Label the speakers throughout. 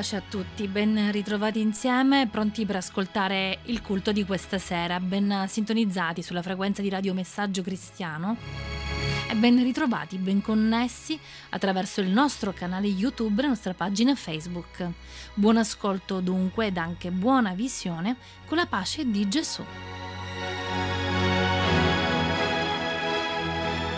Speaker 1: pace a tutti, ben ritrovati insieme, pronti per ascoltare il culto di questa sera, ben sintonizzati sulla frequenza di Radio Messaggio Cristiano e ben ritrovati, ben connessi attraverso il nostro canale YouTube e la nostra pagina Facebook. Buon ascolto dunque ed anche buona visione con la pace di Gesù.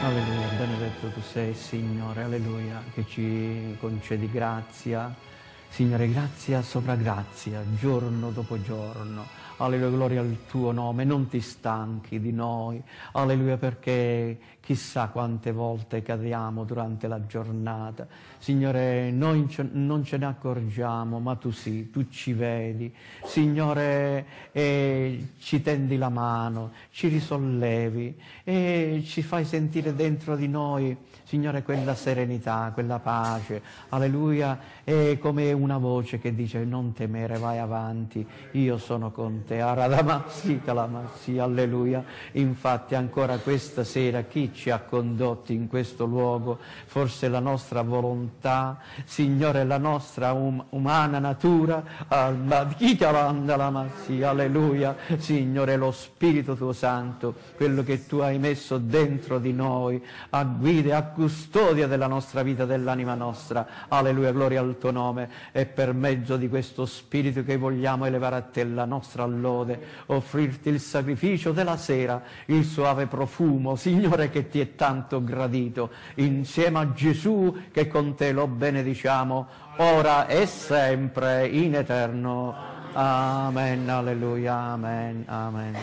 Speaker 2: Alleluia,
Speaker 3: benedetto tu sei Signore, alleluia, che ci concedi grazia Signore, grazia sopra grazia, giorno dopo giorno. Alleluia, gloria al tuo nome, non ti stanchi di noi. Alleluia, perché Chissà quante volte cadiamo durante la giornata. Signore, noi non ce ne accorgiamo, ma tu sì, tu ci vedi. Signore, eh, ci tendi la mano, ci risollevi e ci fai sentire dentro di noi, Signore, quella serenità, quella pace. Alleluia, è come una voce che dice non temere, vai avanti, io sono con te. Aradamasi, calamasi, alleluia. Infatti ancora questa sera chi ci ha condotti in questo luogo, forse la nostra volontà, Signore la nostra um, umana natura, alleluia, Signore lo Spirito tuo Santo, quello che tu hai messo dentro di noi, a guida, e a custodia della nostra vita, dell'anima nostra, alleluia, gloria al tuo nome, e per mezzo di questo Spirito che vogliamo elevare a te la nostra lode, offrirti il sacrificio della sera, il suave profumo, Signore che che ti è tanto gradito, insieme a Gesù che con te lo benediciamo, ora e sempre, in eterno. Amen, alleluia, amen, amen.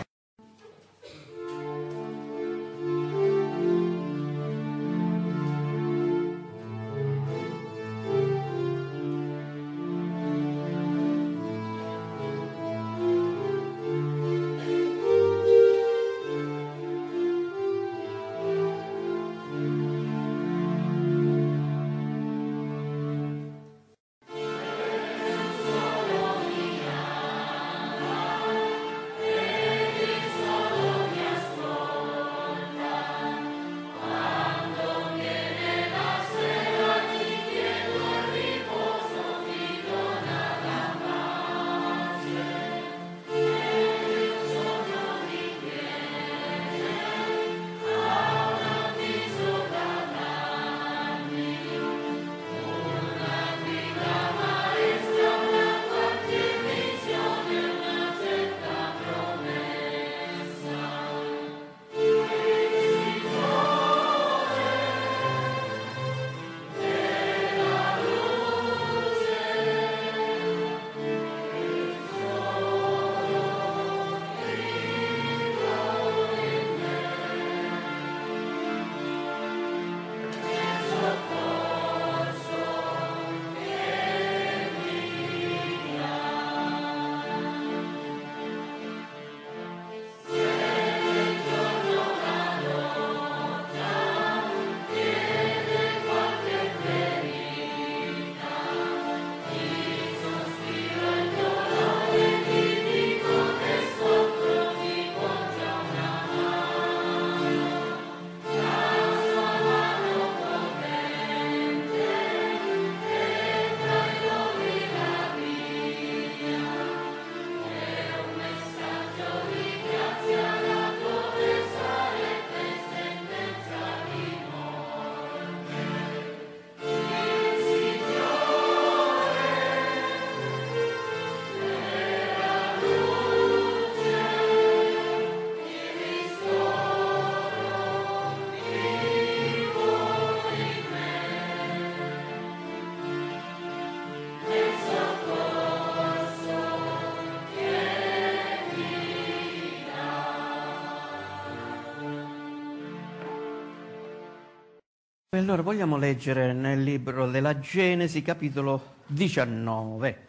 Speaker 3: allora vogliamo leggere nel libro della Genesi capitolo 19.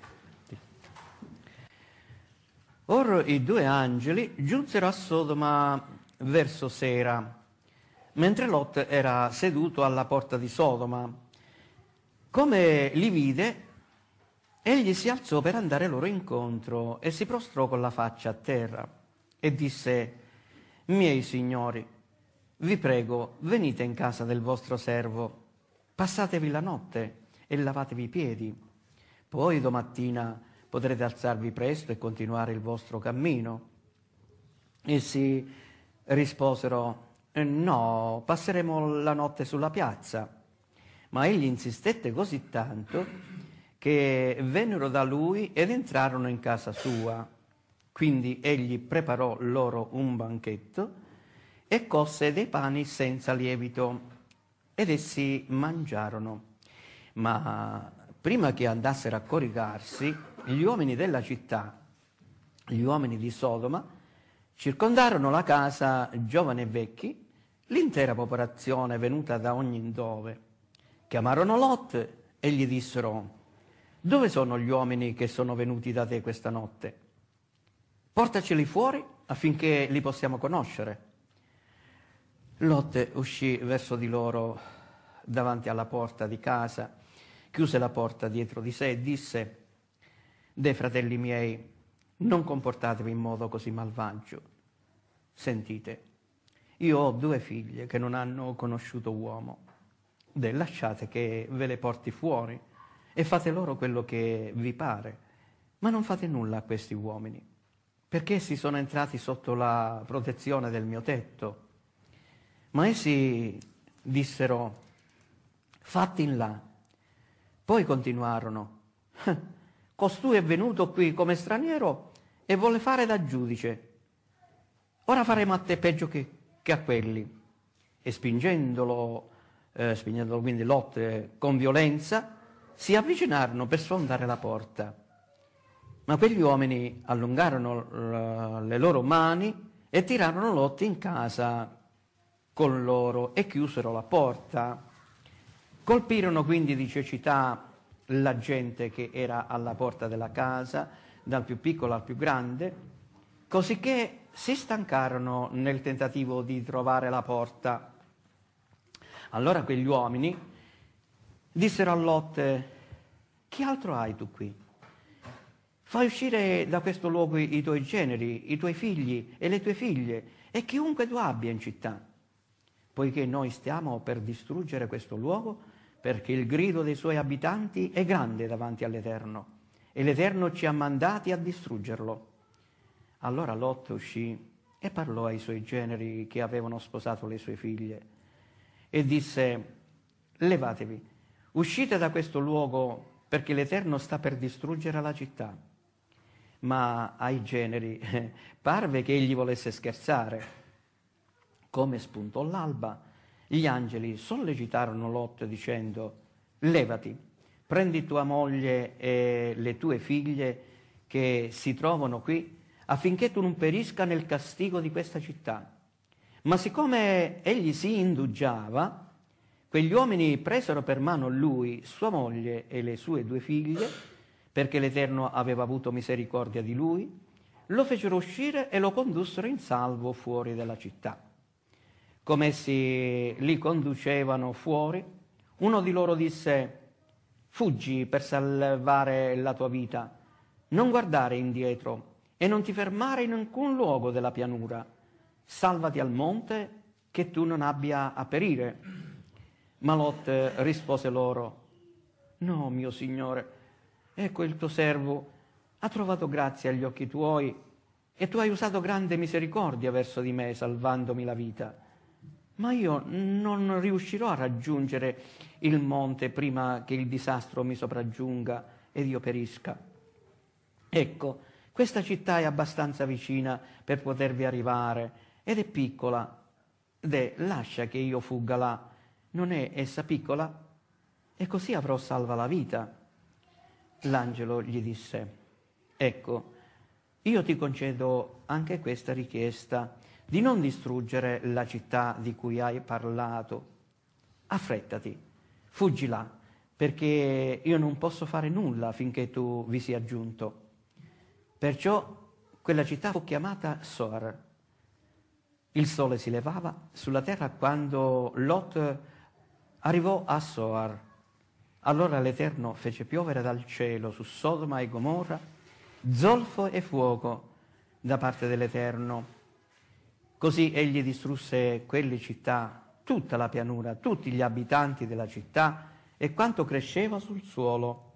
Speaker 3: Or i due angeli giunsero a Sodoma verso sera, mentre Lot era seduto alla porta di Sodoma. Come li vide, egli si alzò per andare loro incontro e si prostrò con la faccia a terra e disse, miei signori, vi prego, venite in casa del vostro servo, passatevi la notte e lavatevi i piedi. Poi domattina potrete alzarvi presto e continuare il vostro cammino. Essi risposero, no, passeremo la notte sulla piazza. Ma egli insistette così tanto che vennero da lui ed entrarono in casa sua. Quindi egli preparò loro un banchetto e cosse dei pani senza lievito ed essi mangiarono. Ma prima che andassero a coricarsi, gli uomini della città, gli uomini di Sodoma, circondarono la casa giovani e vecchi, l'intera popolazione venuta da ogni dove. Chiamarono Lot e gli dissero, dove sono gli uomini che sono venuti da te questa notte? Portaceli fuori affinché li possiamo conoscere. Lotte uscì verso di loro davanti alla porta di casa, chiuse la porta dietro di sé e disse, dei fratelli miei, non comportatevi in modo così malvagio. Sentite, io ho due figlie che non hanno conosciuto uomo. De, lasciate che ve le porti fuori e fate loro quello che vi pare, ma non fate nulla a questi uomini, perché essi sono entrati sotto la protezione del mio tetto ma essi dissero, fatti in là. Poi continuarono, costui è venuto qui come straniero e vuole fare da giudice. Ora faremo a te peggio che, che a quelli. E spingendolo, eh, spingendolo quindi lotte con violenza, si avvicinarono per sfondare la porta. Ma quegli uomini allungarono le loro mani e tirarono Lot in casa con loro e chiusero la porta. Colpirono quindi di cecità la gente che era alla porta della casa, dal più piccolo al più grande, cosicché si stancarono nel tentativo di trovare la porta. Allora quegli uomini dissero a Lotte, che altro hai tu qui? Fai uscire da questo luogo i tuoi generi, i tuoi figli e le tue figlie e chiunque tu abbia in città poiché noi stiamo per distruggere questo luogo, perché il grido dei suoi abitanti è grande davanti all'Eterno, e l'Eterno ci ha mandati a distruggerlo. Allora Lot uscì e parlò ai suoi generi che avevano sposato le sue figlie, e disse, levatevi, uscite da questo luogo perché l'Eterno sta per distruggere la città. Ma ai generi parve che egli volesse scherzare come spuntò l'alba, gli angeli sollecitarono Lot dicendo, levati, prendi tua moglie e le tue figlie che si trovano qui affinché tu non perisca nel castigo di questa città. Ma siccome egli si indugiava, quegli uomini presero per mano lui, sua moglie e le sue due figlie, perché l'Eterno aveva avuto misericordia di lui, lo fecero uscire e lo condussero in salvo fuori della città come essi li conducevano fuori, uno di loro disse, fuggi per salvare la tua vita, non guardare indietro e non ti fermare in alcun luogo della pianura, salvati al monte che tu non abbia a perire. Ma Lot rispose loro, no mio signore, ecco il tuo servo ha trovato grazia agli occhi tuoi e tu hai usato grande misericordia verso di me salvandomi la vita ma io non riuscirò a raggiungere il monte prima che il disastro mi sopraggiunga ed io perisca. Ecco, questa città è abbastanza vicina per potervi arrivare ed è piccola. De, lascia che io fugga là. Non è essa piccola? E così avrò salva la vita. L'angelo gli disse, ecco, io ti concedo anche questa richiesta di non distruggere la città di cui hai parlato. Affrettati, fuggi là, perché io non posso fare nulla finché tu vi sia giunto. Perciò quella città fu chiamata Sor. Il sole si levava sulla terra quando Lot arrivò a Soar. Allora l'Eterno fece piovere dal cielo su Sodoma e Gomorra zolfo e fuoco da parte dell'Eterno Così egli distrusse quelle città, tutta la pianura, tutti gli abitanti della città e quanto cresceva sul suolo.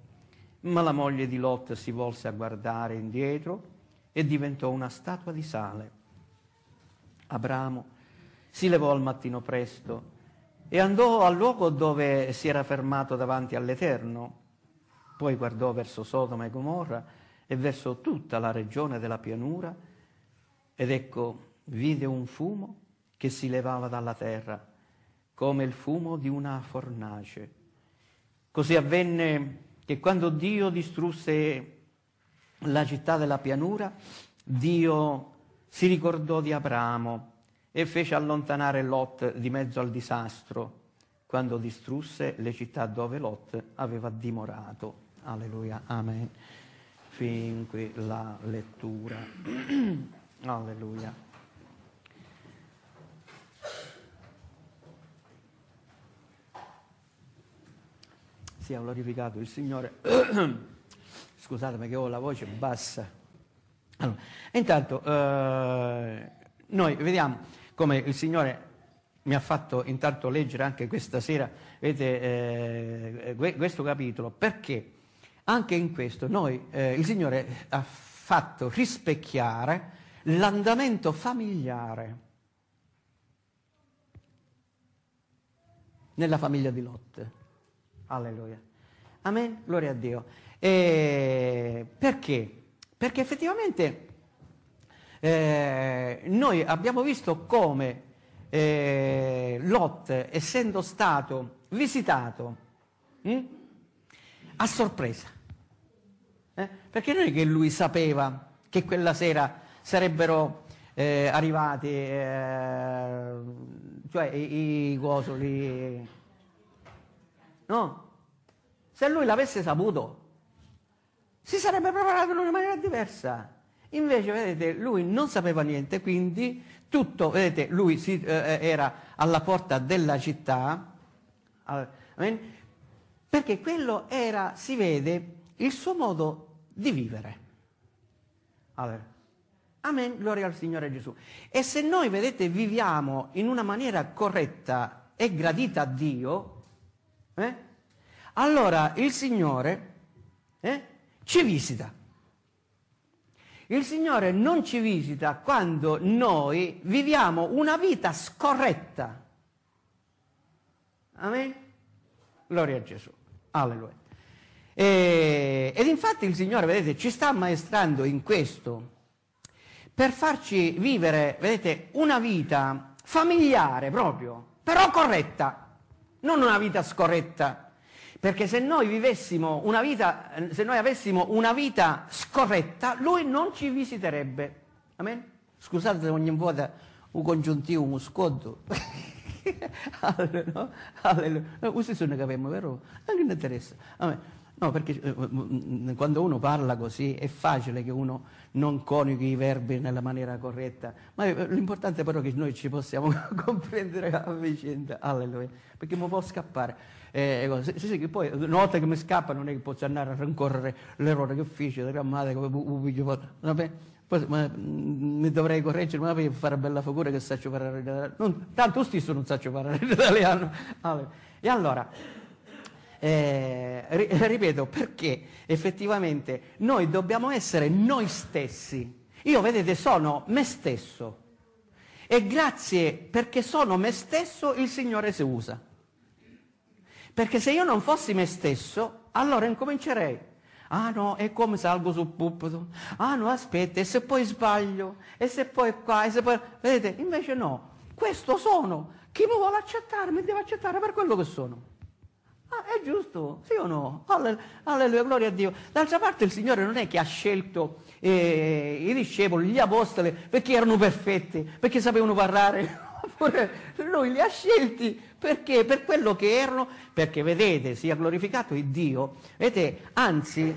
Speaker 3: Ma la moglie di Lot si volse a guardare indietro e diventò una statua di sale. Abramo si levò al mattino presto e andò al luogo dove si era fermato davanti all'Eterno. Poi guardò verso Sodoma e Gomorra e verso tutta la regione della pianura ed ecco vide un fumo che si levava dalla terra, come il fumo di una fornace. Così avvenne che quando Dio distrusse la città della pianura, Dio si ricordò di Abramo e fece allontanare Lot di mezzo al disastro quando distrusse le città dove Lot aveva dimorato. Alleluia, amen. Fin qui la lettura. Alleluia. sia glorificato il Signore. Scusatemi che ho la voce bassa. Allora, intanto eh, noi vediamo come il Signore mi ha fatto intanto leggere anche questa sera vedete, eh, questo capitolo, perché anche in questo noi, eh, il Signore ha fatto rispecchiare l'andamento familiare nella famiglia di Lotte. Alleluia. Amen? Gloria a Dio. E perché? Perché effettivamente eh, noi abbiamo visto come eh, Lot, essendo stato visitato mh, hm, a sorpresa, eh? perché non è che lui sapeva che quella sera sarebbero eh, arrivati, eh, cioè i, i gosoli No? Se lui l'avesse saputo, si sarebbe preparato in una maniera diversa. Invece, vedete, lui non sapeva niente, quindi tutto, vedete, lui si, eh, eh era alla porta della città, perché quello era, si vede, il suo modo di vivere. Allora, amen, gloria al Signore Gesù. E se noi, vedete, viviamo in una maniera corretta e gradita a Dio, eh? Allora il Signore eh, ci visita. Il Signore non ci visita quando noi viviamo una vita scorretta. Amen? Gloria a Gesù. Alleluia. E, ed infatti il Signore, vedete, ci sta ammaestrando in questo per farci vivere, vedete, una vita familiare proprio, però corretta non una vita scorretta. Perché se noi vivessimo una vita, se noi avessimo una vita scorretta, lui non ci visiterebbe. Amen? Scusate ogni volta un congiuntivo, un scotto. Alleluia. Alleluia. Questo è il che vero? Anche in interesse. Amen. No, perché eh, eh mm, mm, quando uno parla così è facile che uno non coniughi i verbi nella maniera corretta, ma eh, eh, l'importante però è che noi ci possiamo comprendere a vicenda, alleluia, perché mi può scappare. Eh, sì, sì, che poi una volta che mi scappa non è che posso andare a rincorrere l'errore che feci, la grammatica, vabbè, poi, ma, mm, mi dovrei correggere, ma per fare bella figura che saccio parlare italiano. Non, tanto stesso non saccio parlare italiano. Allora, e allora eh, ripeto, perché effettivamente noi dobbiamo essere noi stessi. Io, vedete, sono me stesso. E grazie perché sono me stesso il Signore si usa. Perché se io non fossi me stesso, allora incomincerei. Ah no, e come salgo sul pulpito? Ah no, aspetta, e se poi sbaglio? E se poi qua? E se poi... Vedete, invece no. Questo sono. Chi mi vuole accettare mi deve accettare per quello che sono. Ah, è giusto, sì o no? Alleluia, gloria a Dio. D'altra parte il Signore non è che ha scelto eh, i discepoli, gli apostoli, perché erano perfetti, perché sapevano parlare. Lui li ha scelti perché? Per quello che erano, perché vedete, sia glorificato il Dio. Vedete, anzi,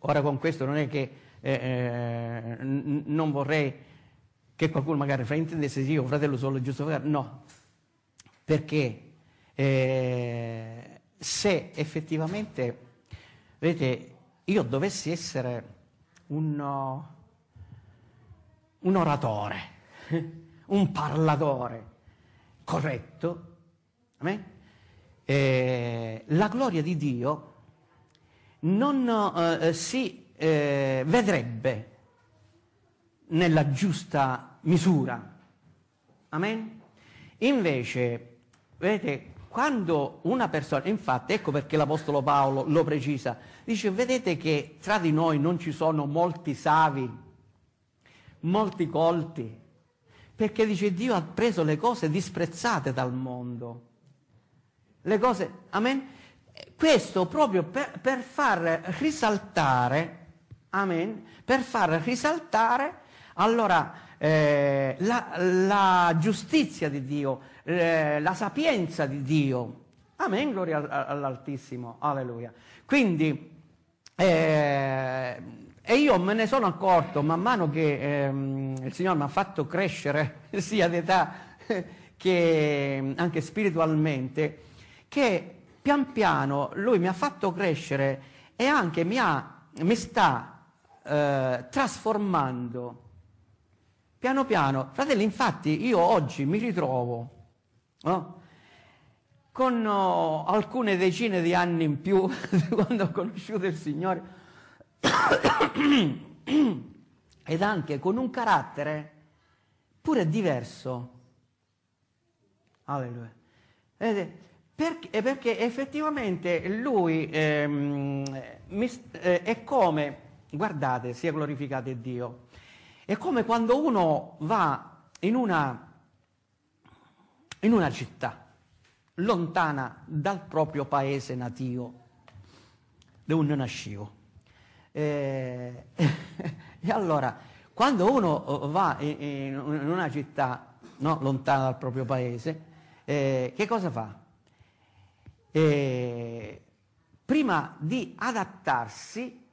Speaker 3: ora con questo non è che eh, eh non vorrei che qualcuno magari fraintendesse io, fratello solo giusto, no, perché eh, se effettivamente, vedete, io dovessi essere un, uh, un oratore, un parlatore corretto, eh, eh, la gloria di Dio non uh, eh, si eh, vedrebbe nella giusta misura. Amen? Invece, vedete, quando una persona, infatti ecco perché l'Apostolo Paolo lo precisa, dice vedete che tra di noi non ci sono molti savi, molti colti, perché dice Dio ha preso le cose disprezzate dal mondo. Le cose, amen? Questo proprio per, per far risaltare, amen? Per far risaltare allora eh, la, la giustizia di Dio, eh, la sapienza di Dio. Amen, gloria all'Altissimo, alleluia. Quindi, eh, e io me ne sono accorto man mano che ehm, il Signore mi ha fatto crescere sia d'età che anche spiritualmente, che pian piano Lui mi ha fatto crescere e anche mi, ha, mi sta eh, trasformando. Piano piano, fratelli, infatti io oggi mi ritrovo no? Con oh, alcune decine di anni in più di quando ho conosciuto il Signore ed anche con un carattere pure diverso. Alleluia. Vedete? Perché, eh, perché effettivamente lui ehm, mi, eh, è come, guardate, sia glorificato Dio, è come quando uno va in una in una città lontana dal proprio paese nativo, da un nascivo. E, eh, e, allora, quando uno eh, va in, in una città no, lontana dal proprio paese, eh, che cosa fa? Eh, prima di adattarsi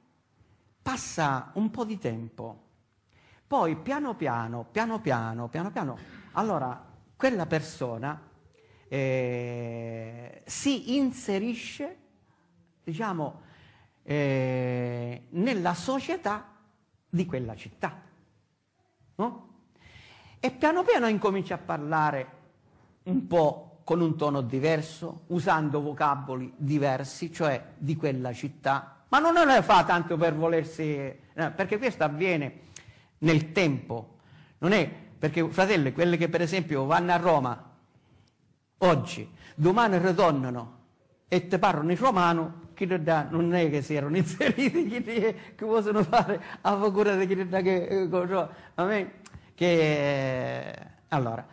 Speaker 3: passa un po' di tempo, poi piano piano, piano piano, piano piano, allora quella persona eh, si inserisce, diciamo, eh, nella società di quella città. No? E piano piano incomincia a parlare un po' con un tono diverso, usando vocaboli diversi, cioè di quella città, ma non lo fa tanto per volersi, perché questo avviene nel tempo, non è perché, fratelli, quelli che per esempio vanno a Roma oggi, domani ritornano e ti parlano in romano, chi ti non è che si erano inseriti, chi è, che possono fare a paura di chi ti dà che... Eh, amen? Che... Eh, allora,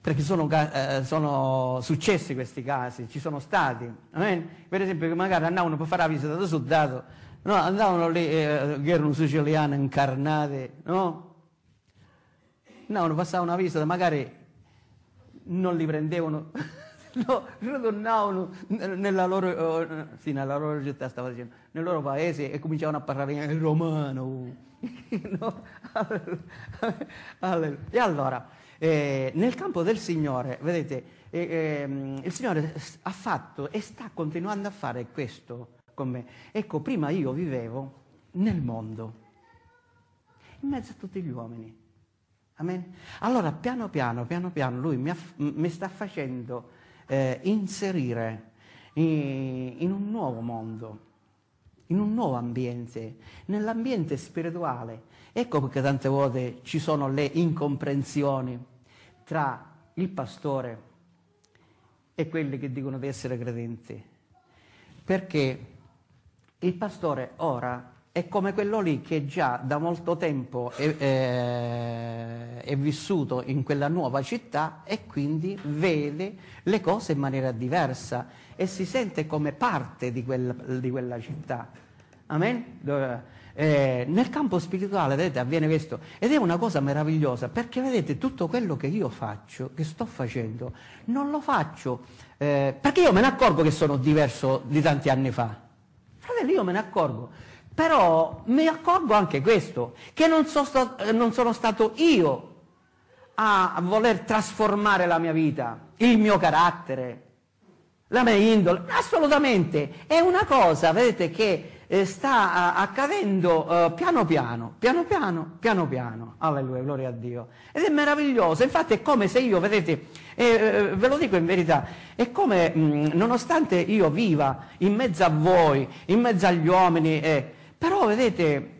Speaker 3: perché sono, eh, sono, successi questi casi, ci sono stati. Amen? Per esempio, che magari andavano per fare la visita da soldato, no? andavano lì, eh, che erano siciliani incarnati, no? No, passavano visita, magari non li prendevano, no, ritornavano nella loro, eh, sì, nella loro città, stava dicendo, nel loro paese e cominciavano a parlare in romano. No? Allora, e allora, eh, nel campo del Signore, vedete, eh, eh, il Signore ha fatto e sta continuando a fare questo con me. Ecco, prima io vivevo nel mondo, in mezzo a tutti gli uomini Amen. Allora, piano piano, piano piano, lui mi, aff- mi sta facendo eh, inserire in, in un nuovo mondo, in un nuovo ambiente, nell'ambiente spirituale. Ecco perché tante volte ci sono le incomprensioni tra il pastore e quelli che dicono di essere credenti. Perché il pastore ora è come quello lì che già da molto tempo è, è, è, vissuto in quella nuova città e quindi vede le cose in maniera diversa e si sente come parte di, quel, di quella città. Amen? Eh, nel campo spirituale, vedete, avviene questo ed è una cosa meravigliosa perché, vedete, tutto quello che io faccio, che sto facendo, non lo faccio eh, perché io me ne accorgo che sono diverso di tanti anni fa. Fratello, io me ne accorgo però mi accorgo anche questo, che non, so sto, non sono stato io a voler trasformare la mia vita, il mio carattere, la mia indole, assolutamente. È una cosa, vedete, che eh, sta uh, accadendo uh, piano piano, piano piano, piano piano. Alleluia, gloria a Dio. Ed è meraviglioso, infatti è come se io, vedete, eh, eh ve lo dico in verità, è come mh, mm, nonostante io viva in mezzo a voi, in mezzo agli uomini, eh, però vedete,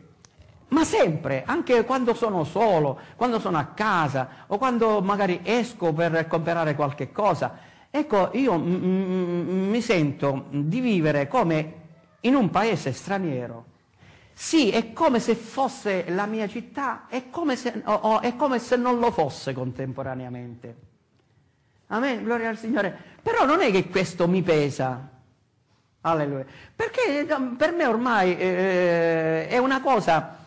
Speaker 3: ma sempre, anche quando sono solo, quando sono a casa o quando magari esco per comprare qualche cosa, ecco, io m- m- mi sento di vivere come in un paese straniero. Sì, è come se fosse la mia città, è come se, o, o, è come se non lo fosse contemporaneamente. Amen, gloria al Signore. Però non è che questo mi pesa, Alleluia. Perché eh, per me ormai eh, eh è una cosa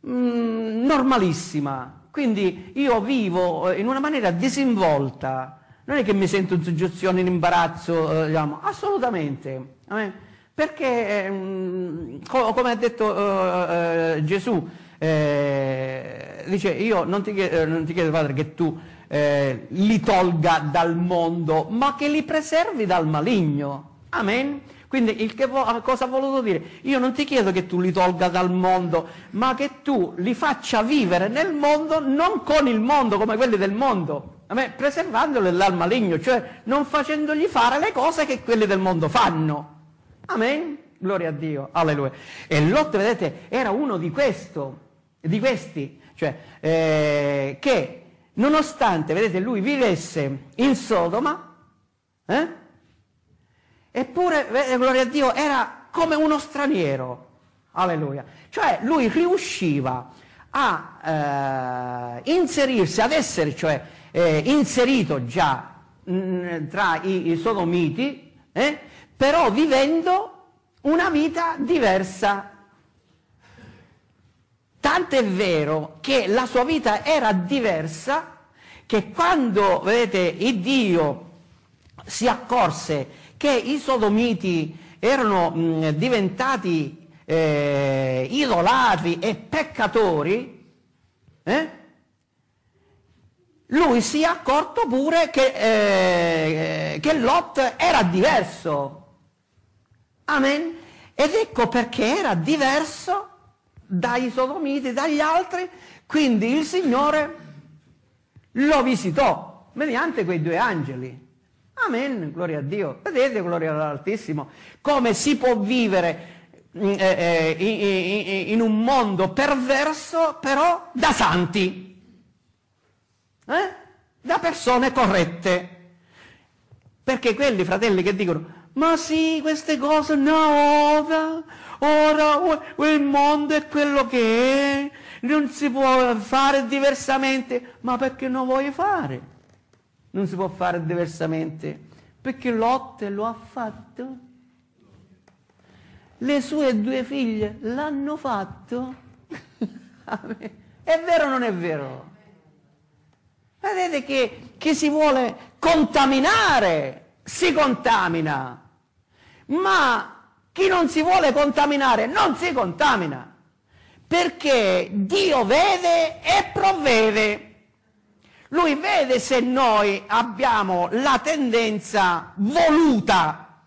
Speaker 3: mh, mm, normalissima. Quindi io vivo eh, in una maniera disinvolta. Non è che mi sento in soggezione, in imbarazzo, eh, diciamo, assolutamente. Eh? Perché, mh, mm, co- come ha detto Gesù, dice io non ti, chiedo, non ti chiedo Padre che tu li tolga dal mondo, ma che li preservi dal maligno. Amen. Quindi vo- ah, cosa ha voluto dire? Io non ti chiedo che tu li tolga dal mondo, ma che tu li faccia vivere nel mondo non con il mondo, come quelli del mondo, me, preservandoli dal maligno, cioè non facendogli fare le cose che quelli del mondo fanno. Amen? Gloria a Dio, alleluia. E Lot, vedete, era uno di, questo, di questi, cioè, eh, che nonostante, vedete, lui vivesse in Sodoma, eh, Eppure, eh, gloria a Dio, era come uno straniero. Alleluia. Cioè lui riusciva a eh, inserirsi, ad essere cioè, eh, inserito già mh, tra i, i sodomiti, eh, però vivendo una vita diversa. Tant'è vero che la sua vita era diversa che quando, vedete, il Dio si accorse che i sodomiti erano mh, diventati eh, idolatri e peccatori, eh? lui si è accorto pure che, eh, che Lot era diverso. Amen. Ed ecco perché era diverso dai sodomiti, dagli altri, quindi il Signore lo visitò mediante quei due angeli. Amen, gloria a Dio. Vedete, gloria all'Altissimo, come si può vivere mm, eh, eh, in un mondo perverso, però da santi, eh? da persone corrette. Perché quelli, fratelli, che dicono, ma sì, queste cose, no, ora, ora il mondo è quello che è, non si può fare diversamente, ma perché non vuoi fare? non si può fare diversamente, perché Lotte lo ha fatto. Le sue due figlie l'hanno fatto. è vero o non è vero? Vedete che chi si vuole contaminare si contamina, ma chi non si vuole contaminare non si contamina, perché Dio vede e provvede lui vede se noi abbiamo la tendenza voluta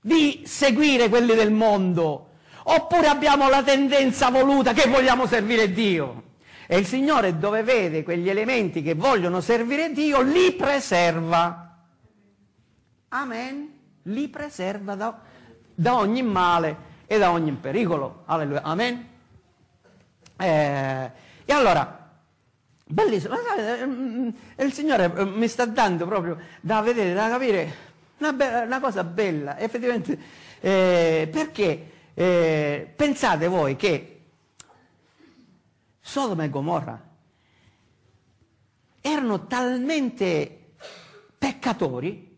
Speaker 3: di seguire quelli del mondo, oppure abbiamo la tendenza voluta che vogliamo servire Dio. E il Signore dove vede quegli elementi che vogliono servire Dio, li preserva.
Speaker 2: Amen.
Speaker 3: Li preserva da, da ogni male e da ogni pericolo. Alleluia. Amen. Eh, e allora, Bellissimo,
Speaker 2: eh, mm,
Speaker 3: il Signore eh, mi sta dando proprio da vedere, da capire una, bella, una cosa bella, effettivamente, eh, perché eh, pensate voi che Sodoma e Gomorra erano talmente peccatori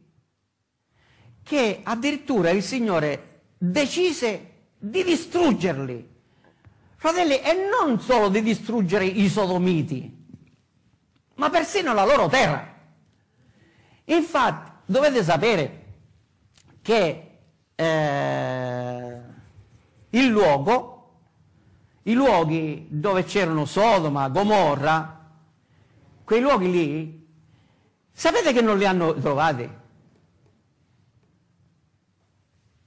Speaker 3: che addirittura il Signore decise di distruggerli, fratelli, e non solo di distruggere i sodomiti ma persino la loro terra. Infatti, dovete sapere che eh, il luogo, i luoghi dove c'erano Sodoma, Gomorra, quei luoghi lì, sapete che non li hanno trovati?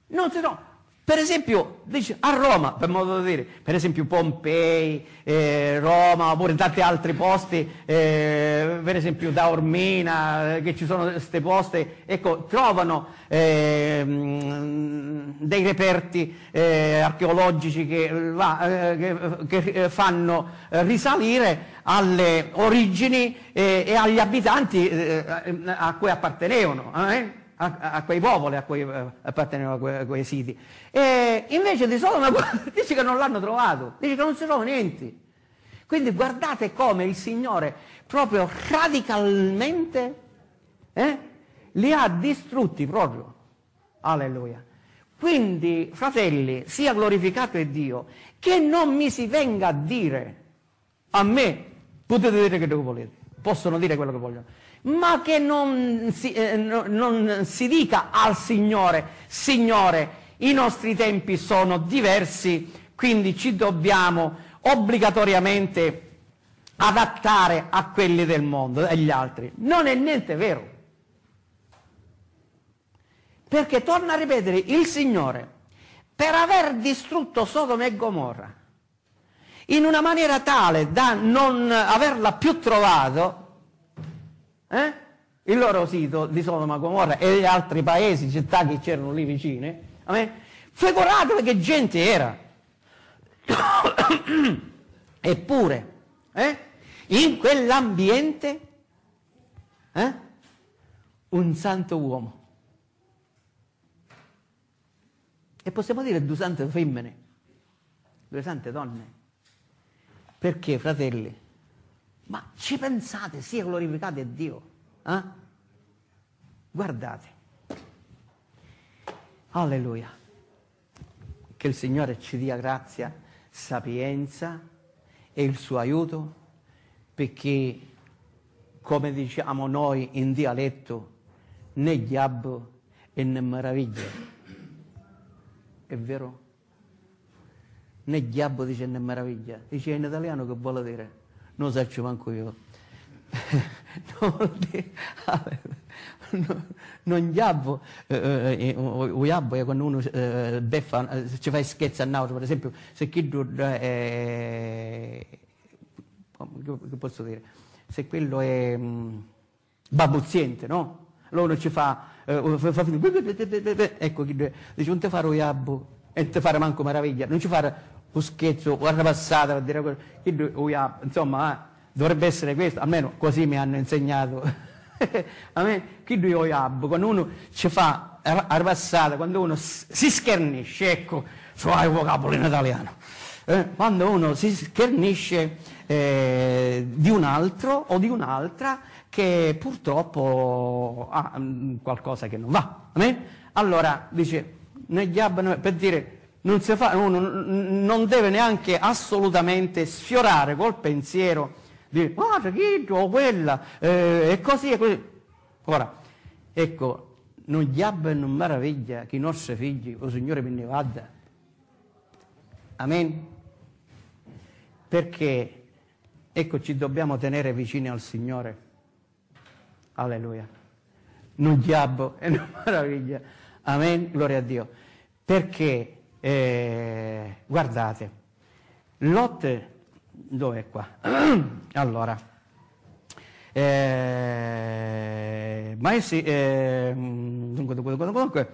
Speaker 3: Non si trovano. Per esempio, a Roma, per modo di dire, per esempio Pompei, eh, Roma, oppure tanti altri posti, eh, per esempio da Ormina, eh, che ci sono queste poste, ecco, trovano eh, dei reperti eh, archeologici che, eh, che, che, fanno risalire alle origini e agli abitanti a cui appartenevano. Eh? a, a quei popoli a cui eh, appartenevano que, quei siti. E invece di Sodoma dice che non l'hanno trovato, dice che non si trova niente. Quindi guardate come il Signore proprio radicalmente eh, li ha distrutti proprio. Alleluia. Quindi, fratelli, sia glorificato è Dio, che non mi si venga a dire a me, potete dire che volete, possono dire quello che vogliono, ma che non si, eh, no, non si dica al Signore, Signore, i nostri tempi sono diversi, quindi ci dobbiamo obbligatoriamente adattare a quelli del mondo, agli altri. Non è niente vero. Perché, torna a ripetere, il Signore, per aver distrutto Sodoma e Gomorra, in una maniera tale da non averla più trovato, eh? il loro sito di Sodoma, Gomorra e gli altri paesi, città che c'erano lì vicine, eh? figuratevi che gente era. Eppure, eh? in quell'ambiente, eh? un santo uomo. E possiamo dire due sante femmine, due sante donne. Perché, fratelli? Ma ci pensate, sia glorificato Dio. Eh? Guardate. Alleluia. Che il Signore ci dia grazia, sapienza e il suo aiuto perché, come diciamo noi in dialetto, né diabbo e né meraviglia. È vero? Né diabbo dice né meraviglia, dice in italiano che vuole dire non sapevo manco io. non, gli abbo, giabbo, eh, eh, eh, o eh, quando uno eh, beffa, ci fa scherzi a naso, per esempio, se chi eh, che posso dire, se quello è mh, mm, babuzziente, no? Loro ci fa, eh, fa, fa ecco, dice non ti fare un oh, giabbo e non ti fare manco meraviglia, non ci fare Uschezzo, guarda passata, per dire quello, oh, insomma, eh, dovrebbe essere questo, almeno così mi hanno insegnato. Chi lui oiab, oh, quando uno ci fa arrabassata, quando uno si schernisce, ecco, cioè il vocabolo in italiano, eh, quando uno si schernisce eh, di un altro o di un'altra che purtroppo ha mm, qualcosa che non va. Allora dice, per dire non, fa, uno non deve neanche assolutamente sfiorare col pensiero di guarda chi o oh, quella eh, e così e così. Ora, ecco, non gli abbia non meraviglia che i nostri figli, o Signore me ne vada. Amen. Perché, ecco, ci dobbiamo tenere vicini al Signore. Alleluia. Non gli abbo e non meraviglia. Amen, gloria a Dio. Perché eh, guardate, Lot, è qua? allora, eh, maestri, eh, dunque, dunque, dunque, dunque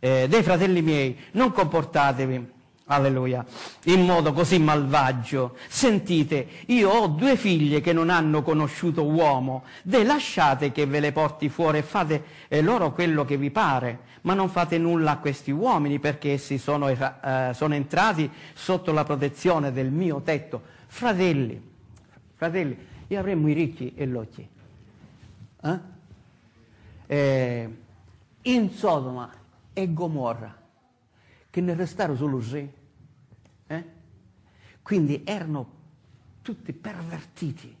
Speaker 3: eh, dei fratelli miei, non comportatevi Alleluia. In modo così malvagio. Sentite, io ho due figlie che non hanno conosciuto uomo. De lasciate che ve le porti fuori e fate eh, loro quello che vi pare. Ma non fate nulla a questi uomini perché essi sono, eh, sono entrati sotto la protezione del mio tetto. Fratelli, fratelli, io avremmo i ricchi e l'occhi. Eh? Eh, in Sodoma e Gomorra che ne restarono solo sé. Eh? Quindi erano tutti pervertiti.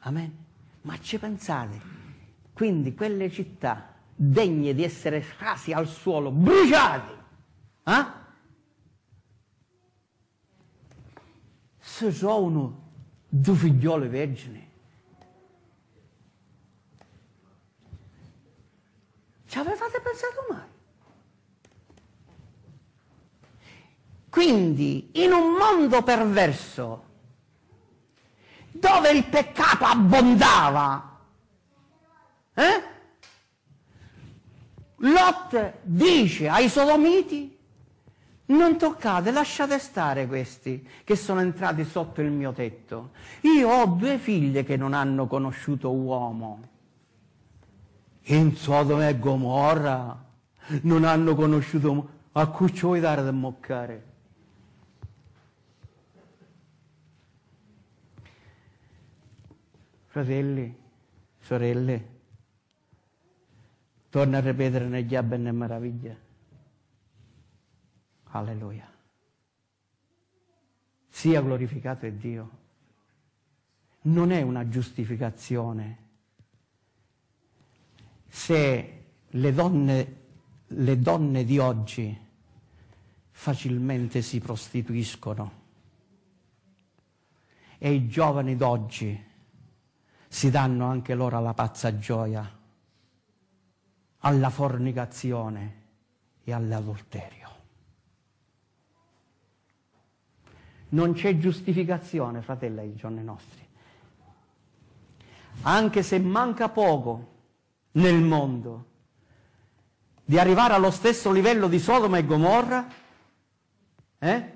Speaker 3: Amen. Ma ci pensate, quindi quelle città degne di essere rasi al suolo, bruciate, eh? se sono due figliole vergini,
Speaker 2: ci avevate pensato mai?
Speaker 3: Quindi in un mondo perverso, dove il peccato abbondava, eh? Lot dice ai sodomiti, non toccate, lasciate stare questi che sono entrati sotto il mio tetto. Io ho due figlie che non hanno conosciuto uomo. In Sodoma e Gomorra non hanno conosciuto uomo. A cui ci vuoi dare da moccare? Fratelli, sorelle, torna a ripetere né già né meraviglia. Alleluia. Sia glorificato è Dio. Non è una giustificazione. Se le donne, le donne di oggi facilmente si prostituiscono e i giovani d'oggi si danno anche loro alla pazza gioia, alla fornicazione e all'adulterio. Non c'è giustificazione, fratelli, ai giorni nostri. Anche se manca poco nel mondo di arrivare allo stesso livello di Sodoma e Gomorra, eh?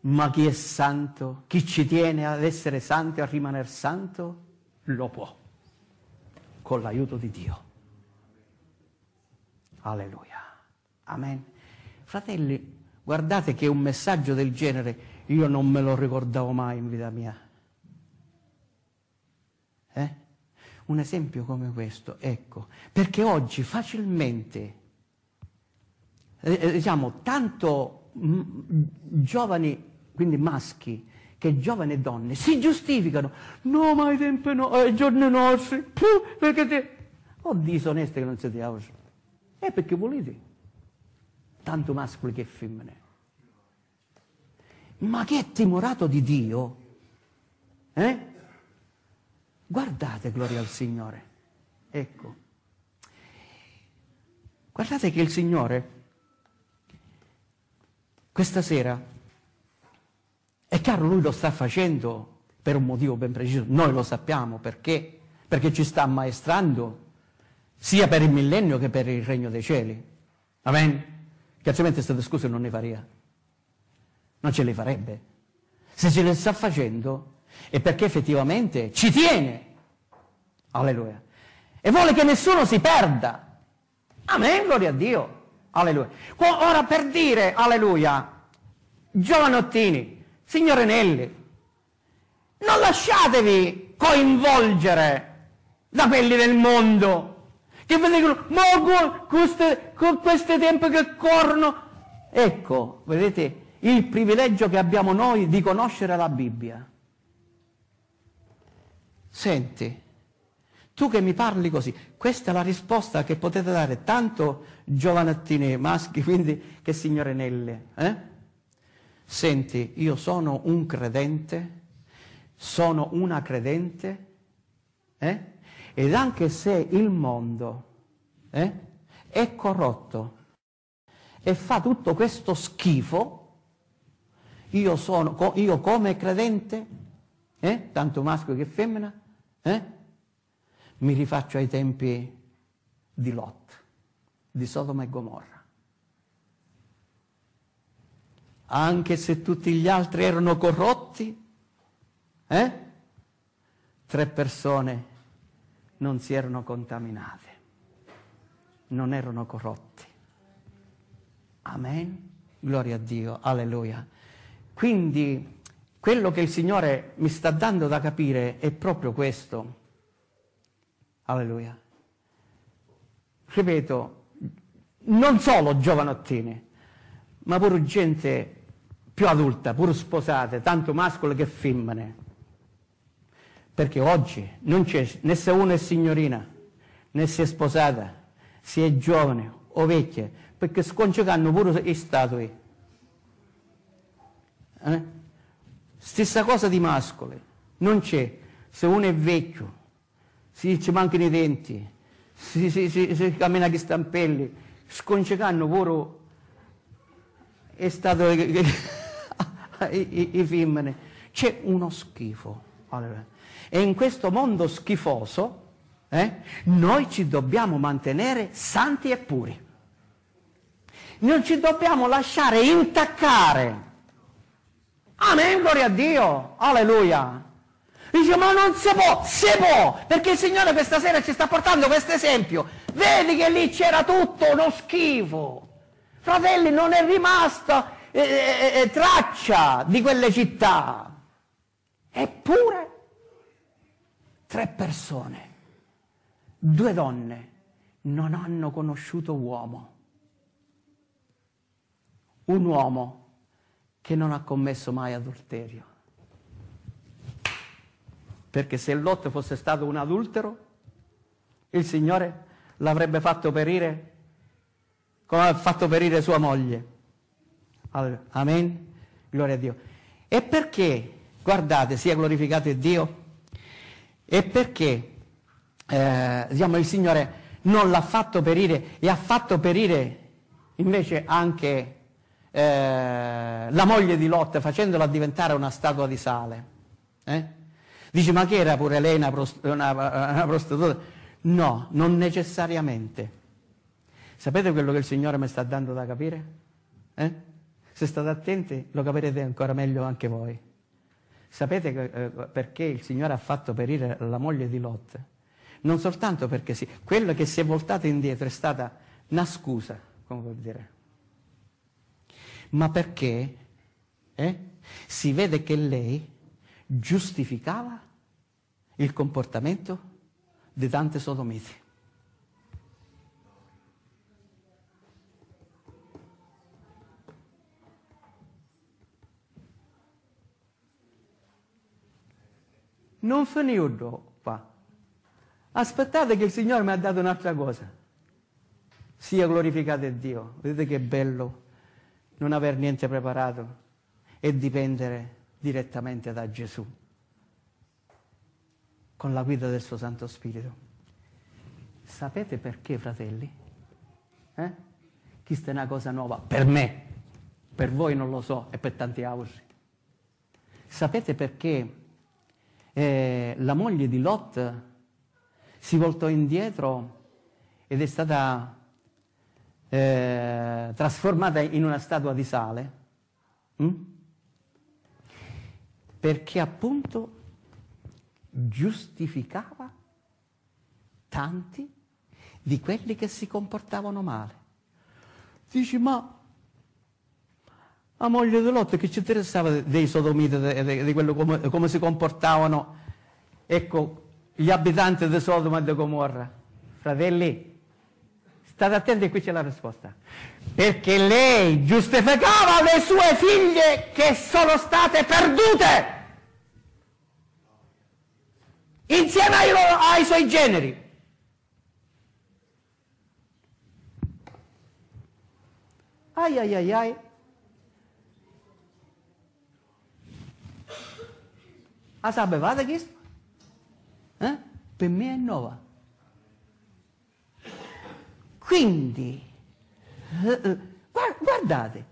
Speaker 3: ma chi è santo, chi ci tiene ad essere santo e a rimanere santo? lo può, con l'aiuto di Dio. Alleluia. Amen. Fratelli, guardate che un messaggio del genere io non me lo ricordavo mai in vita mia. Eh? Un esempio come questo, ecco, perché oggi facilmente, eh, eh diciamo, tanto mh, mm, mm, giovani, quindi maschi, che giovani donne si giustificano, no ma ai tempi no, ai giorni nostri, puh, perché te... O oh, disoneste che non siete ausi. E perché volete? Tanto mascoli che femmine. Ma che è timorato di Dio, eh? Guardate, gloria al Signore. Ecco. Guardate che il Signore questa sera è chiaro, lui lo sta facendo per un motivo ben preciso, noi lo sappiamo perché, perché ci sta ammaestrando sia per il millennio che per il regno dei cieli. Amen? Che altrimenti queste scuse non ne faria, non ce le farebbe. Se ce le sta facendo è perché effettivamente ci tiene. Alleluia. E vuole che nessuno si perda. Amen, gloria a Dio. Alleluia. Ora per dire, alleluia, giovanottini, Signore Nelli, non lasciatevi coinvolgere da quelli del mondo che vi dicono, ma con questi tempi che corrono. Ecco, vedete, il privilegio che abbiamo noi di conoscere la Bibbia. Senti, tu che mi parli così, questa è la risposta che potete dare tanto giovanettini maschi, quindi che signorinelle, eh? senti, io sono un credente, sono una credente, eh? ed anche se il mondo eh, è corrotto e fa tutto questo schifo, io, sono, io come credente, eh, tanto maschio che femmina, eh, mi rifaccio ai tempi di Lot, di Sodoma e Gomorra. anche se tutti gli altri erano corrotti? Eh? Tre persone non si erano contaminate, non erano corrotti. Amen. Gloria a Dio, alleluia. Quindi quello che il Signore mi sta dando da capire è proprio questo. Alleluia. Ripeto, non solo giovanottini, ma pure gente più adulta, pur sposate, tanto mascole che femmine. Perché oggi non c'è, né se uno è signorina, né si è sposata, se è giovane o vecchia, perché scongiocano pure le statue. Eh? Stessa cosa di mascole, non c'è. Se uno è vecchio, si ci mancano i denti, si, si, si, si cammina che stampelli, scongiocano pure è stato i, i femmine, c'è uno schifo. E in questo mondo schifoso eh, noi ci dobbiamo mantenere santi e puri. Non ci dobbiamo lasciare intaccare. Amen, gloria a Dio, alleluia. Dice, ma non si può, si può, perché il Signore questa sera ci sta portando questo esempio. Vedi che lì c'era tutto uno schifo. Fratelli, non è rimasto eh, eh, eh, traccia di quelle città. Eppure tre persone, due donne, non hanno conosciuto uomo. Un uomo che non ha commesso mai adulterio. Perché se Lot fosse stato un adultero, il Signore l'avrebbe fatto perire come ha fatto perire sua moglie. Alleluia. Amen. Gloria a Dio. E perché, guardate, sia glorificato Dio, e perché eh, diciamo, il Signore non l'ha fatto perire e ha fatto perire invece anche eh, la moglie di Lot facendola diventare una statua di sale. Eh? Dice ma che era pure lei una, prost- una, una prostituta? No, non necessariamente. Sapete quello che il Signore mi sta dando da capire? Eh? Se state attenti lo capirete ancora meglio anche voi. Sapete eh, perché il Signore ha fatto perire la moglie di Lot? Non soltanto perché sì, quella che si è voltata indietro è stata una scusa, come vuol dire, ma perché eh, si vede che lei giustificava il comportamento di tante sodomiti. non finirò qua. Aspettate che il Signore mi ha dato un'altra cosa. Sia glorificato Dio. Vedete che bello non aver niente preparato e dipendere direttamente da Gesù con la guida del suo Santo Spirito. Sapete perché, fratelli? Eh? Questa è una cosa nuova per me, per voi non lo so e per tanti altri. Sapete perché eh, la moglie di Lot si voltò indietro ed è stata eh, trasformata in una statua di sale, mm? perché appunto giustificava tanti di quelli che si comportavano male. Dici, ma la moglie di Lotto, che ci interessava dei sodomiti, di, come, come, si comportavano ecco, gli abitanti di Sodoma e di Gomorra? Fratelli, state attenti e qui c'è la risposta. Perché lei giustificava le sue figlie che sono state perdute insieme ai, loro, ai suoi generi. Ai ai ai ai. Α sapevate questo? Eh? Per me è nuova. Quindi, eh, eh, guardate,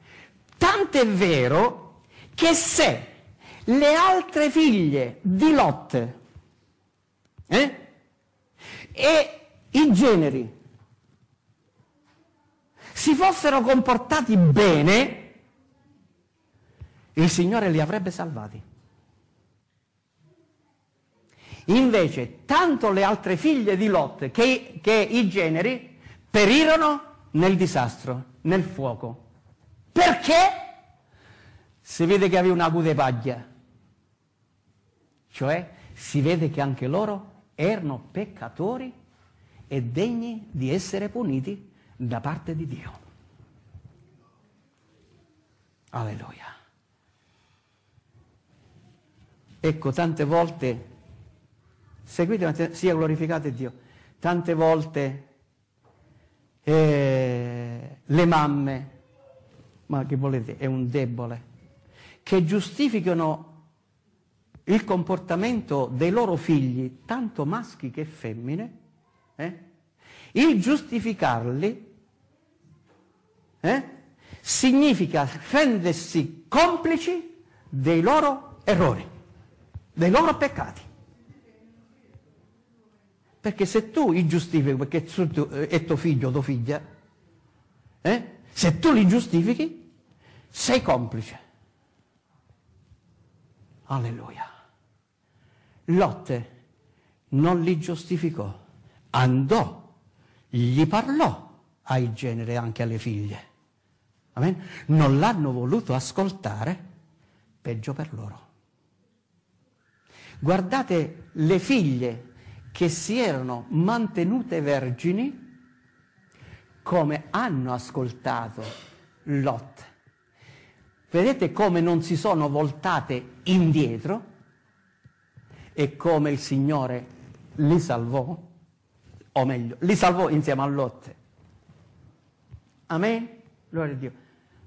Speaker 3: tanto è vero che se le altre figlie di Lot eh? e i generi si fossero comportati bene, il Signore li avrebbe salvati. Invece tanto le altre figlie di Lot che, che i generi perirono nel disastro, nel fuoco. Perché? Si vede che aveva una gude paglia. Cioè si vede che anche loro erano peccatori e degni di essere puniti da parte di Dio. Alleluia. Ecco, tante volte seguite, sia glorificato Dio. Tante volte eh, le mamme, ma che volete, è un debole, che giustificano il comportamento dei loro figli, tanto maschi che femmine, eh? il giustificarli eh? significa rendersi complici dei loro errori, dei loro peccati. Perché se tu ingiustifichi, perché è tuo figlio o tua figlia, eh? se tu li giustifichi, sei complice. Alleluia. Lotte non li giustificò, andò, gli parlò ai generi e anche alle figlie. Amen? Non l'hanno voluto ascoltare, peggio per loro. Guardate le figlie che si erano mantenute vergini come hanno ascoltato Lot. Vedete come non si sono voltate indietro e come il Signore li salvò, o meglio, li salvò insieme a Lot. Amen? Gloria a Dio.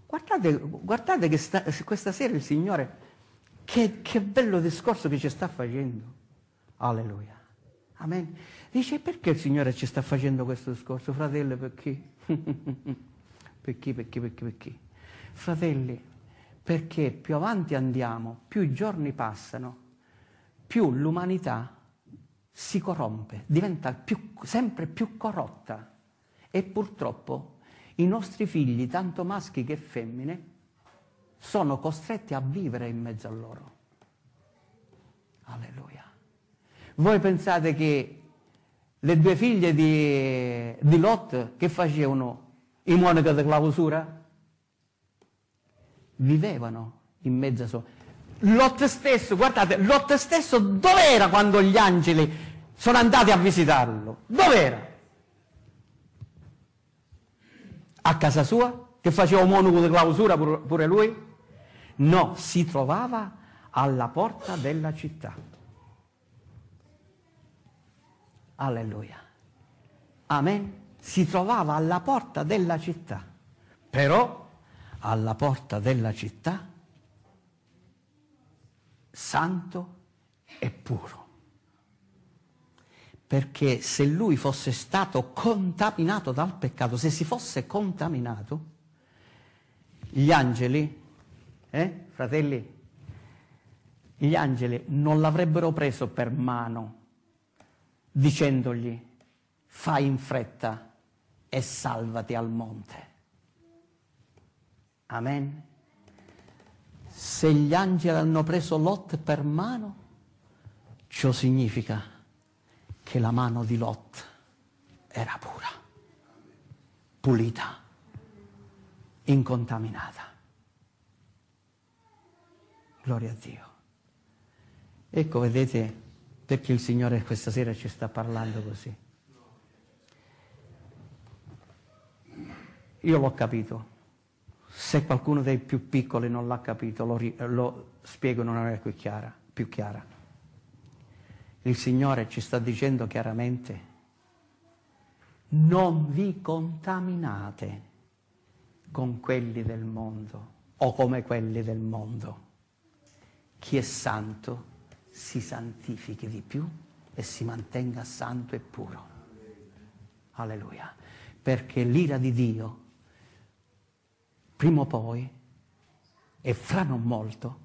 Speaker 3: Guardate, guardate che sta, questa sera il Signore, che, che bello discorso che ci sta facendo. Alleluia. Amen. Dice, perché il Signore ci sta facendo questo discorso? Fratelli, perché? perché, perché, perché, perché? Fratelli, perché più avanti andiamo, più i giorni passano, più l'umanità si corrompe, diventa più, sempre più corrotta e purtroppo i nostri figli, tanto maschi che femmine, sono costretti a vivere in mezzo a loro. Alleluia. Voi pensate che le due figlie di, di Lot che facevano i monaci di clausura? Vivevano in mezzo a sua. Lot stesso, guardate, Lot stesso dov'era quando gli angeli sono andati a visitarlo? Dov'era? A casa sua? Che faceva un monaco di clausura pure lui? No, si trovava alla porta della città. Alleluia. Amen. Si trovava alla porta della città, però alla porta della città santo e puro. Perché se lui fosse stato contaminato dal peccato, se si fosse contaminato, gli angeli, eh, fratelli, gli angeli non l'avrebbero preso per mano dicendogli fai in fretta e salvati al monte. Amen. Se gli angeli hanno preso Lot per mano, ciò significa che la mano di Lot era pura, pulita, incontaminata. Gloria a Dio. Ecco, vedete, perché il Signore questa sera ci sta parlando così. Io l'ho capito. Se qualcuno dei più piccoli non l'ha capito, lo, lo spiego in una maniera più chiara, più chiara. Il Signore ci sta dicendo chiaramente, non vi contaminate con quelli del mondo o come quelli del mondo. Chi è santo si santifichi di più e si mantenga santo e puro. Alleluia. Perché l'ira di Dio, prima o poi, e fra non molto,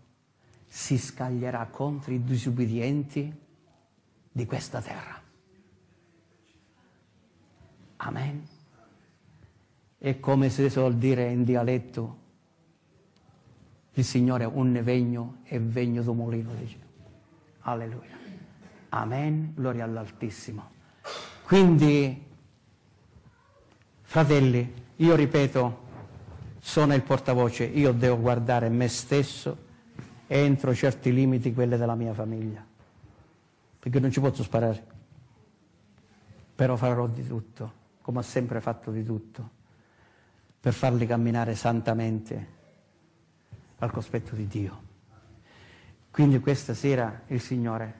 Speaker 3: si scaglierà contro i disubbidienti di questa terra. Amen. E come si suol dire in dialetto, il Signore un ne vegno e vegno d'un mulino, dice. Alleluia. Amen, gloria all'Altissimo. Quindi, fratelli, io ripeto, sono il portavoce, io devo guardare me stesso entro certi limiti, quelli della mia famiglia, perché non ci posso sparare, però farò di tutto, come ho sempre fatto di tutto, per farli camminare santamente al cospetto di Dio. Quindi questa sera il Signore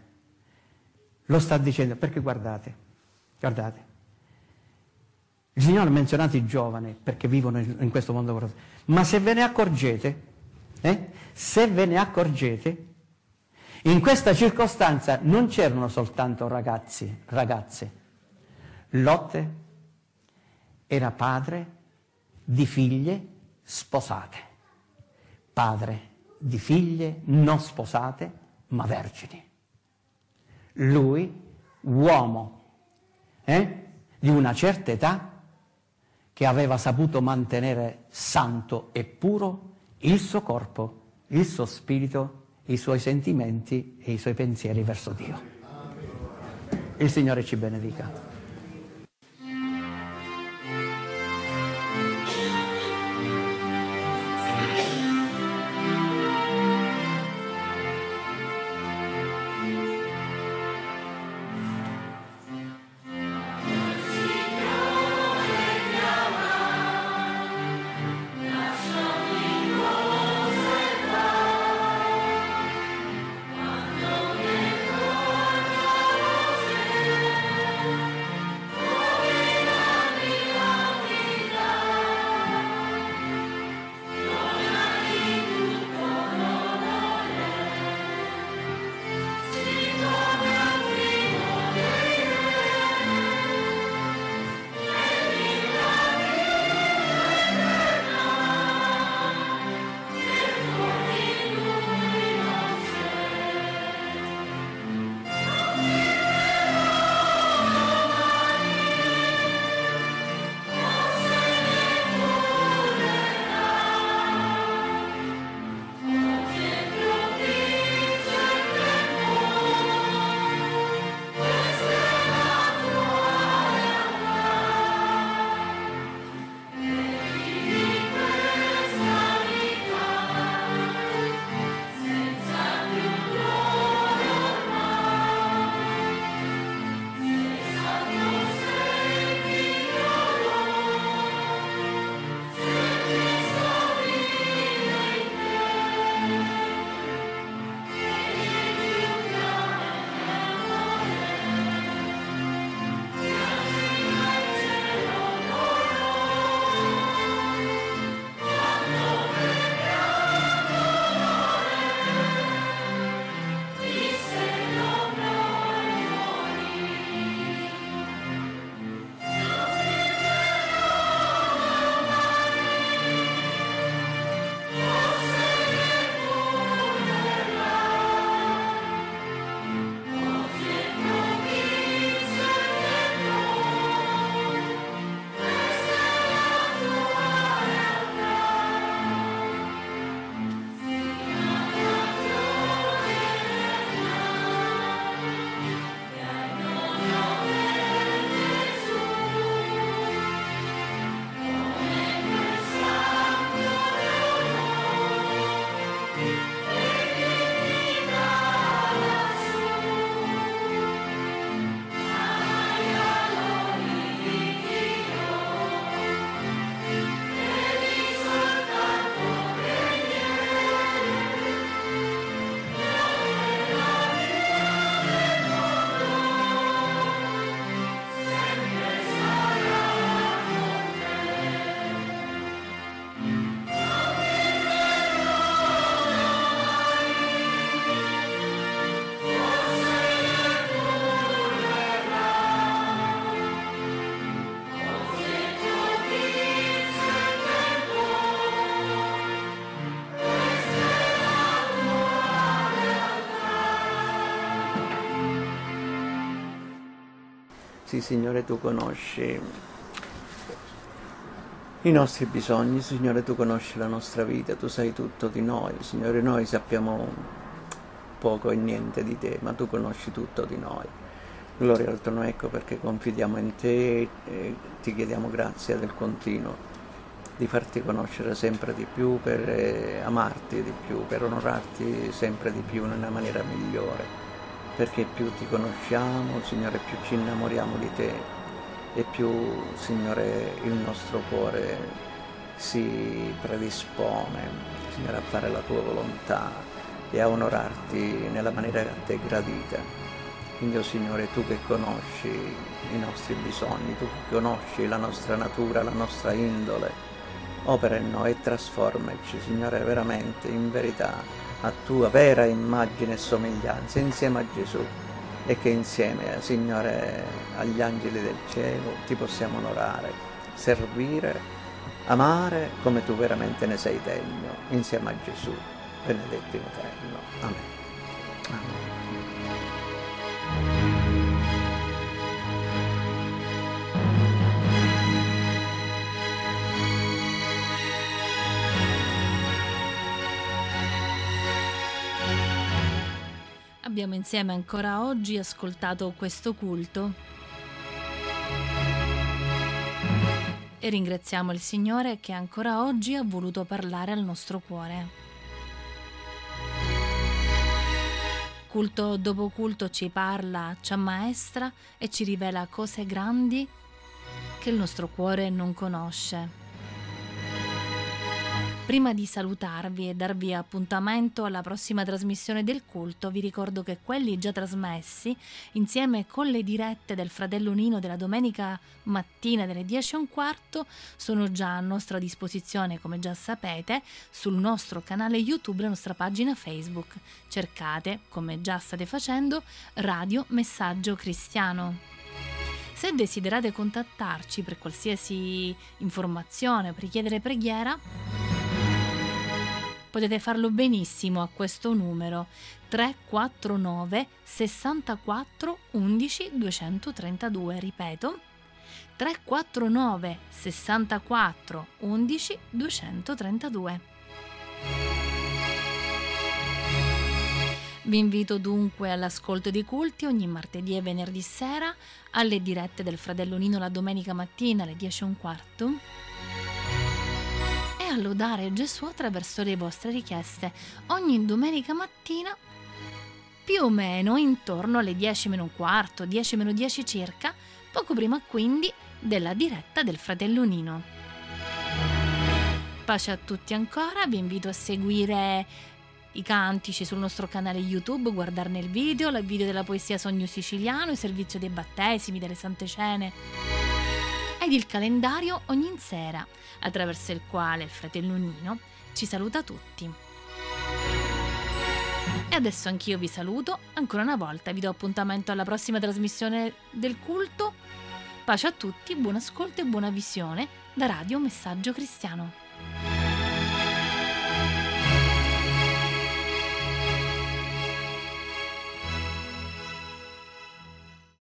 Speaker 3: lo sta dicendo, perché guardate, guardate, il Signore ha menzionato i giovani perché vivono in questo mondo ma se ve ne accorgete, eh, se ve ne accorgete, in questa circostanza non c'erano soltanto ragazzi, ragazze. Lotte era padre di figlie sposate, padre di figlie non sposate, ma vergini. Lui, uomo eh, di una certa età, che aveva saputo mantenere santo e puro il suo corpo, il suo spirito, i suoi sentimenti e i suoi pensieri verso Dio. Il Signore ci benedica.
Speaker 4: sì Signore tu conosci i nostri bisogni, Signore tu conosci la nostra vita, tu sai tutto di noi, Signore noi sappiamo poco e niente di te, ma tu conosci tutto di noi. Gloria al tuo ecco perché confidiamo in te e ti chiediamo grazia del continuo di farti conoscere sempre di più, per eh, amarti di più, per onorarti sempre di più nella maniera migliore perché più ti conosciamo, Signore, più ci innamoriamo di te e più, Signore, il nostro cuore si predispone, Signore, a fare la tua volontà e a onorarti nella maniera a te gradita. Quindi, oh Signore, tu che conosci i nostri bisogni, tu che conosci la nostra natura, la nostra indole, opera in noi e trasformaci, Signore, veramente in verità a tua vera immagine e somiglianza insieme a Gesù e che insieme, Signore, agli angeli del cielo ti possiamo onorare, servire, amare come tu veramente ne sei degno, insieme a Gesù, benedetto in eterno. Amen. Amen.
Speaker 1: Abbiamo insieme ancora oggi ascoltato questo culto e ringraziamo il Signore che ancora oggi ha voluto parlare al nostro cuore. Culto dopo culto ci parla, ci ammaestra e ci rivela cose grandi che il nostro cuore non conosce. Prima di salutarvi e darvi appuntamento alla prossima trasmissione del culto, vi ricordo che quelli già trasmessi, insieme con le dirette del fratello Nino della domenica mattina delle 10 e un quarto, sono già a nostra disposizione, come già sapete, sul nostro canale YouTube e la nostra pagina Facebook. Cercate, come già state facendo, Radio Messaggio Cristiano. Se desiderate contattarci per qualsiasi informazione, per chiedere preghiera, Potete farlo benissimo a questo numero 349 64 11 232, ripeto 349 64 11 232. Vi invito dunque all'ascolto dei culti ogni martedì e venerdì sera, alle dirette del fratello Nino la domenica mattina alle 10 e un quarto lodare Gesù attraverso le vostre richieste ogni domenica mattina più o meno intorno alle 10 meno un quarto, 10 meno 10 circa, poco prima quindi della diretta del fratello Nino. Pace a tutti ancora, vi invito a seguire i cantici sul nostro canale YouTube, guardarne il video, il video della poesia Sogno Siciliano, il servizio dei battesimi, delle sante cene ed il calendario ogni sera, attraverso il quale il fratello Nino ci saluta tutti. E adesso anch'io vi saluto, ancora una volta vi do appuntamento alla prossima trasmissione del culto. Pace a tutti, buon ascolto e buona visione da Radio Messaggio Cristiano.